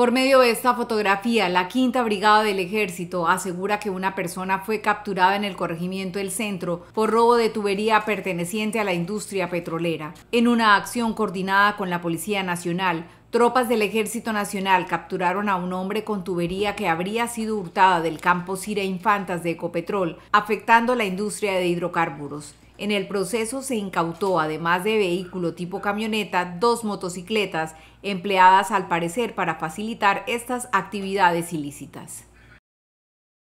Por medio de esta fotografía, la quinta brigada del ejército asegura que una persona fue capturada en el corregimiento del Centro por robo de tubería perteneciente a la industria petrolera. En una acción coordinada con la Policía Nacional, Tropas del Ejército Nacional capturaron a un hombre con tubería que habría sido hurtada del campo Cira Infantas de Ecopetrol, afectando la industria de hidrocarburos. En el proceso se incautó, además de vehículo tipo camioneta, dos motocicletas, empleadas al parecer para facilitar estas actividades ilícitas.